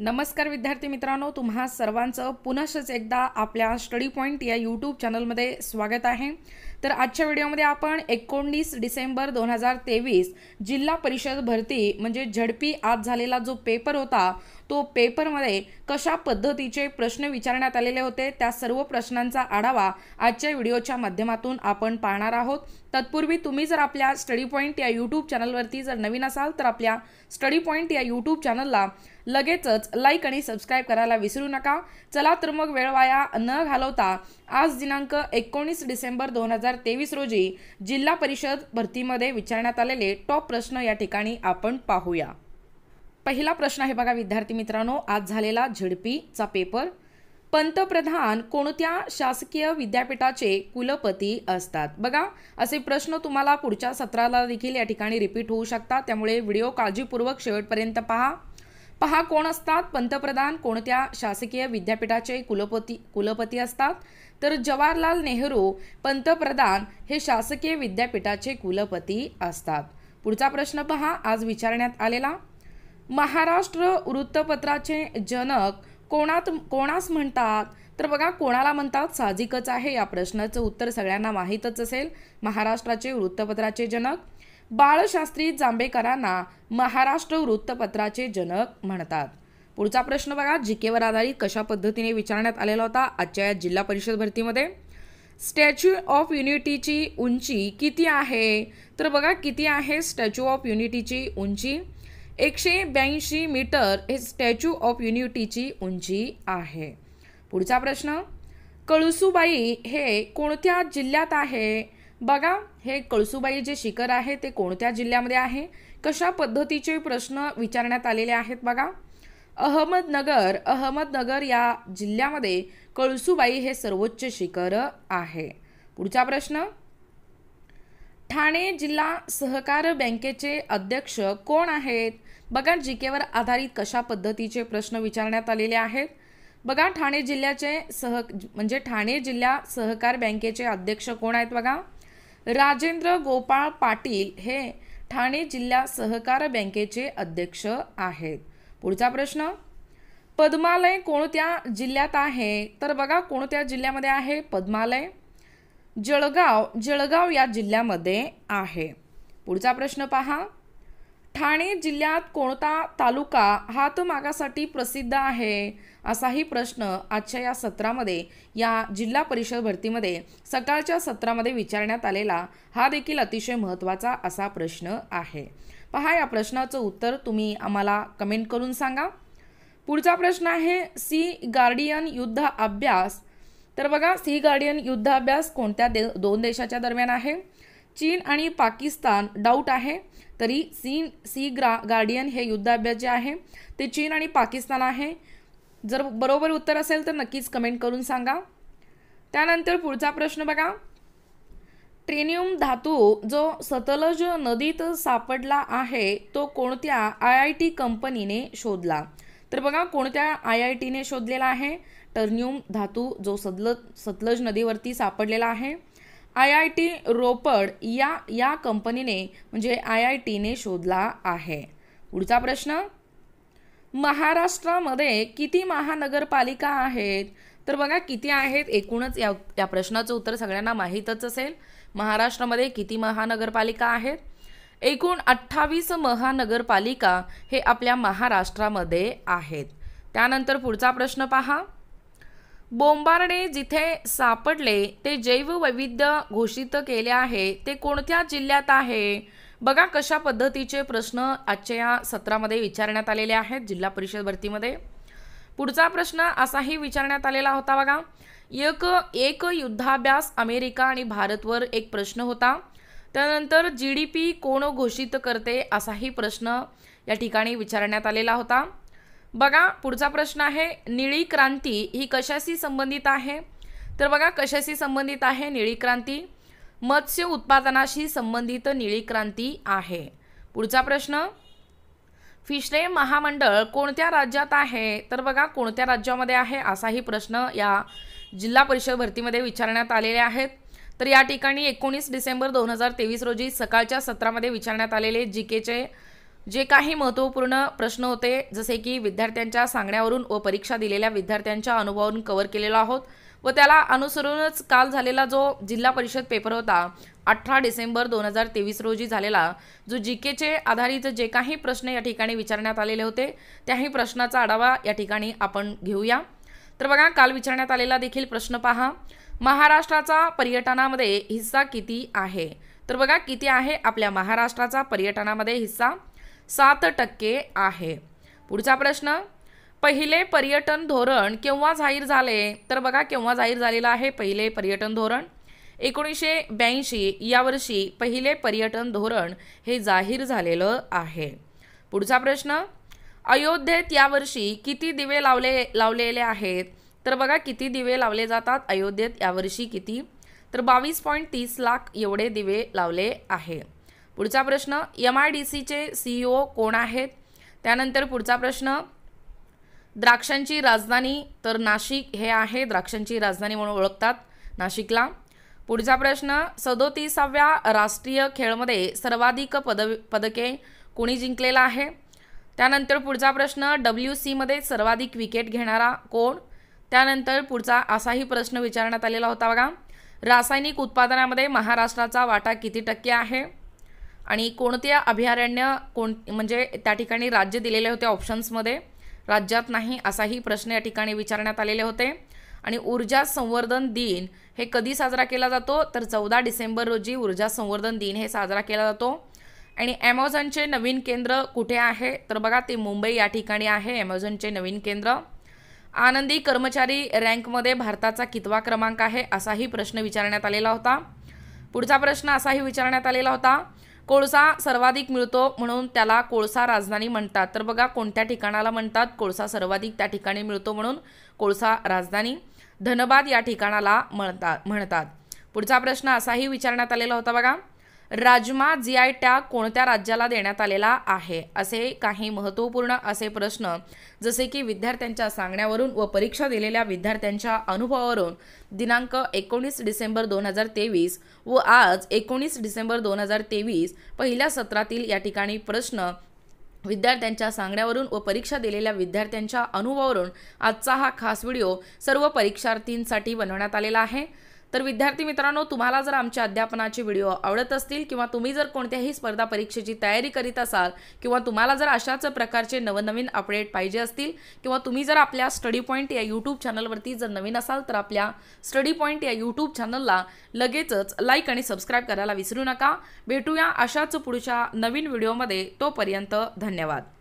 नमस्कार विद्यार्थी मित्रांनो तुम्हा सर्वांचं पुनःच एकदा आपल्या स्टडी पॉईंट या यूट्यूब चॅनलमध्ये स्वागत आहे तर आजच्या व्हिडिओमध्ये आपण एकोणीस डिसेंबर दोन हजार तेवीस जिल्हा परिषद भरती म्हणजे झडपी आज झालेला जो पेपर होता तो पेपरमध्ये कशा पद्धतीचे प्रश्न विचारण्यात आलेले होते त्या सर्व प्रश्नांचा आढावा आजच्या व्हिडिओच्या माध्यमातून आपण पाहणार आहोत तत्पूर्वी तुम्ही जर आपल्या स्टडी पॉईंट या यूट्यूब चॅनलवरती जर नवीन असाल तर आपल्या स्टडी पॉईंट या यूट्यूब चॅनलला लगेचच लाईक आणि सबस्क्राईब करायला विसरू नका चला तर मग वेळ वाया न घालवता आज दिनांक एकोणीस डिसेंबर दोन हजार तेवीस रोजी जिल्हा परिषद भरतीमध्ये विचारण्यात आलेले टॉप प्रश्न या ठिकाणी आपण पाहूया पहिला प्रश्न आहे बघा विद्यार्थी मित्रांनो आज झालेला झेडपीचा पेपर पंतप्रधान कोणत्या शासकीय विद्यापीठाचे कुलपती असतात बघा असे प्रश्न तुम्हाला पुढच्या सत्राला देखील या ठिकाणी रिपीट होऊ शकतात त्यामुळे व्हिडिओ काळजीपूर्वक शेवटपर्यंत पहा पहा कोण असतात पंतप्रधान कोणत्या शासकीय विद्यापीठाचे कुलपती कुलपती असतात तर जवाहरलाल नेहरू पंतप्रधान हे शासकीय विद्यापीठाचे कुलपती असतात पुढचा प्रश्न पहा आज विचारण्यात आलेला महाराष्ट्र वृत्तपत्राचे जनक कोणात कोणास म्हणतात तर बघा कोणाला म्हणतात साहजिकच आहे या प्रश्नाचं उत्तर सगळ्यांना माहीतच असेल महाराष्ट्राचे वृत्तपत्राचे जनक बाळशास्त्री जांभेकरांना महाराष्ट्र वृत्तपत्राचे जनक म्हणतात पुढचा प्रश्न बघा जी केवर आधारित कशा पद्धतीने विचारण्यात आलेला होता आजच्या या जिल्हा परिषद भरतीमध्ये स्टॅच्यू ऑफ युनिटीची उंची किती आहे तर बघा किती आहे स्टॅच्यू ऑफ युनिटीची उंची एकशे ब्याऐंशी मीटर हे स्टॅच्यू ऑफ युनिटीची उंची आहे पुढचा प्रश्न कळसुबाई हे कोणत्या जिल्ह्यात आहे बघा हे कळसुबाई जे शिखर आहे ते कोणत्या जिल्ह्यामध्ये आहे कशा पद्धतीचे प्रश्न विचारण्यात आलेले आहेत बघा अहमदनगर अहमदनगर या जिल्ह्यामध्ये कळसुबाई हे सर्वोच्च शिखर आहे पुढचा प्रश्न ठाणे जिल्हा सहकार बँकेचे अध्यक्ष कोण आहेत बघा जी केवर आधारित कशा पद्धतीचे प्रश्न विचारण्यात आलेले आहेत बघा ठाणे जिल्ह्याचे सह म्हणजे ठाणे जिल्हा सहकार बँकेचे अध्यक्ष कोण आहेत बघा राजेंद्र गोपाळ पाटील हे ठाणे जिल्हा सहकार बँकेचे अध्यक्ष आहेत पुढचा प्रश्न पद्मालय कोणत्या जिल्ह्यात आहे तर बघा कोणत्या जिल्ह्यामध्ये आहे पद्मालय जळगाव जळगाव या जिल्ह्यामध्ये आहे पुढचा प्रश्न पहा ठाणे जिल्ह्यात कोणता तालुका हा मागासाठी प्रसिद्ध आहे असाही प्रश्न आजच्या या सत्रामध्ये या जिल्हा परिषद भरतीमध्ये सकाळच्या सत्रामध्ये विचारण्यात आलेला हा देखील अतिशय महत्त्वाचा असा प्रश्न आहे पहा या प्रश्नाचं उत्तर तुम्ही आम्हाला कमेंट करून सांगा पुढचा प्रश्न आहे सी गार्डियन युद्ध अभ्यास तर बघा सी गार्डियन युद्ध अभ्यास कोणत्या दे दोन देशाच्या दरम्यान आहे चीन आणि पाकिस्तान डाऊट आहे तरी सी सी ग्रा गार्डियन हे युद्धाभ्यास जे आहे ते चीन आणि पाकिस्तान आहे जर बरोबर उत्तर असेल तर नक्कीच कमेंट करून सांगा त्यानंतर पुढचा प्रश्न बघा ट्रेनियम धातू जो सतलज नदीत सापडला आहे तो कोणत्या आय आय टी कंपनीने शोधला तर बघा कोणत्या आय आय टीने शोधलेला आहे टर्न्यूम धातू जो सतलज सतलज नदीवरती सापडलेला आहे आय आय टी रोपड या या कंपनीने म्हणजे आय आय टीने शोधला आहे पुढचा प्रश्न महाराष्ट्रामध्ये किती महानगरपालिका आहेत तर बघा किती आहेत एकूणच या या प्रश्नाचं उत्तर सगळ्यांना माहीतच असेल महाराष्ट्रामध्ये किती महानगरपालिका आहेत एकूण अठ्ठावीस महानगरपालिका हे आपल्या महाराष्ट्रामध्ये आहेत त्यानंतर पुढचा प्रश्न पहा बोंबारडे जिथे सापडले ते जैववैविध्य घोषित केले आहे ते कोणत्या जिल्ह्यात आहे बघा कशा पद्धतीचे प्रश्न आजच्या या सत्रामध्ये विचारण्यात आलेले आहेत जिल्हा परिषद भरतीमध्ये पुढचा प्रश्न असाही विचारण्यात आलेला होता बघा एक एक युद्धाभ्यास अमेरिका आणि भारतवर एक प्रश्न होता त्यानंतर जी डी पी कोण घोषित करते असाही प्रश्न या ठिकाणी विचारण्यात आलेला होता बघा पुढचा प्रश्न आहे निळी क्रांती ही कशाशी संबंधित आहे तर बघा कशाशी संबंधित आहे निळी क्रांती मत्स्य उत्पादनाशी संबंधित निळी क्रांती आहे पुढचा प्रश्न फिशरे महामंडळ कोणत्या राज्यात आहे तर बघा कोणत्या राज्यामध्ये आहे असाही प्रश्न या जिल्हा परिषद भरतीमध्ये विचारण्यात आलेले आहेत तर या ठिकाणी एकोणीस डिसेंबर दोन हजार तेवीस रोजी सकाळच्या सत्रामध्ये विचारण्यात आलेले जी केचे जे काही महत्त्वपूर्ण प्रश्न होते जसे की विद्यार्थ्यांच्या सांगण्यावरून व परीक्षा दिलेल्या विद्यार्थ्यांच्या अनुभवावरून कव्हर केलेला आहोत व त्याला अनुसरूनच काल झालेला जो जिल्हा परिषद पेपर होता अठरा डिसेंबर दोन हजार तेवीस रोजी झालेला जो जी केचे आधारित जे काही प्रश्न या ठिकाणी विचारण्यात आलेले होते त्याही प्रश्नाचा आढावा या ठिकाणी आपण घेऊया तर बघा काल विचारण्यात आलेला देखील प्रश्न पहा महाराष्ट्राचा पर्यटनामध्ये हिस्सा किती आहे तर बघा किती आहे आपल्या महाराष्ट्राचा पर्यटनामध्ये हिस्सा सात टक्के आहे पुढचा प्रश्न पहिले पर्यटन धोरण केव्हा जाहीर झाले तर बघा केव्हा जाहीर झालेलं आहे पहिले पर्यटन धोरण एकोणीसशे ब्याऐंशी यावर्षी पहिले पर्यटन धोरण हे जाहीर झालेलं आहे पुढचा प्रश्न अयोध्येत यावर्षी किती दिवे लावले लावलेले आहेत तर बघा किती दिवे लावले जातात अयोध्येत यावर्षी किती तर बावीस पॉईंट तीस लाख एवढे दिवे लावले आहे पुढचा प्रश्न एम आय डी सीचे सीईओ e कोण आहेत त्यानंतर पुढचा प्रश्न द्राक्षांची राजधानी तर नाशिक हे आहे द्राक्षांची राजधानी म्हणून ओळखतात नाशिकला पुढचा प्रश्न सदोतीसाव्या राष्ट्रीय खेळमध्ये सर्वाधिक पद पदके कोणी जिंकलेला आहे त्यानंतर पुढचा प्रश्न डब्ल्यू सीमध्ये सर्वाधिक विकेट घेणारा कोण त्यानंतर पुढचा असाही प्रश्न विचारण्यात आलेला होता बघा रासायनिक उत्पादनामध्ये महाराष्ट्राचा वाटा किती टक्के आहे आणि कोणत्या अभयारण्य कोण म्हणजे त्या ठिकाणी राज्य दिलेले होते ऑप्शन्समध्ये राज्यात नाही असाही प्रश्न या ठिकाणी विचारण्यात आलेले होते आणि ऊर्जा संवर्धन दिन हे कधी साजरा केला जातो तर चौदा डिसेंबर रोजी ऊर्जा संवर्धन दिन हे साजरा केला जातो आणि ॲमेझॉनचे नवीन केंद्र कुठे आहे तर बघा ते मुंबई या ठिकाणी आहे ॲमेझॉनचे नवीन केंद्र आनंदी कर्मचारी रँकमध्ये भारताचा कितवा क्रमांक आहे असाही प्रश्न विचारण्यात आलेला होता पुढचा प्रश्न असाही विचारण्यात आलेला होता कोळसा सर्वाधिक मिळतो म्हणून त्याला कोळसा राजधानी म्हणतात तर बघा कोणत्या ठिकाणाला म्हणतात कोळसा सर्वाधिक त्या ठिकाणी मिळतो म्हणून कोळसा राजधानी धनबाद या ठिकाणाला म्हणतात म्हणतात पुढचा प्रश्न असाही विचारण्यात आलेला होता बघा राजमा जी आय टॅग कोणत्या राज्याला देण्यात आलेला आहे असे काही महत्त्वपूर्ण असे प्रश्न जसे की विद्यार्थ्यांच्या सांगण्यावरून व परीक्षा दिलेल्या विद्यार्थ्यांच्या अनुभवावरून दिनांक एकोणीस डिसेंबर दोन हजार तेवीस व आज एकोणीस डिसेंबर दोन हजार तेवीस पहिल्या सत्रातील या ठिकाणी प्रश्न विद्यार्थ्यांच्या सांगण्यावरून व परीक्षा दिलेल्या विद्यार्थ्यांच्या अनुभवावरून आजचा हा खास व्हिडिओ सर्व परीक्षार्थींसाठी बनवण्यात आलेला आहे तर विद्यार्थी मित्रांनो तुम्हाला जर आमच्या अध्यापनाचे व्हिडिओ आवडत असतील किंवा तुम्ही जर कोणत्याही स्पर्धा परीक्षेची तयारी करीत असाल किंवा तुम्हाला जर अशाच प्रकारचे नवनवीन अपडेट पाहिजे असतील किंवा तुम्ही जर आपल्या स्टडी पॉईंट या यूट्यूब चॅनलवरती जर नवीन असाल तर आपल्या स्टडी पॉईंट या यूट्यूब चॅनलला लगेचच लाईक आणि सबस्क्राईब करायला विसरू नका भेटूया अशाच पुढच्या नवीन व्हिडिओमध्ये तोपर्यंत धन्यवाद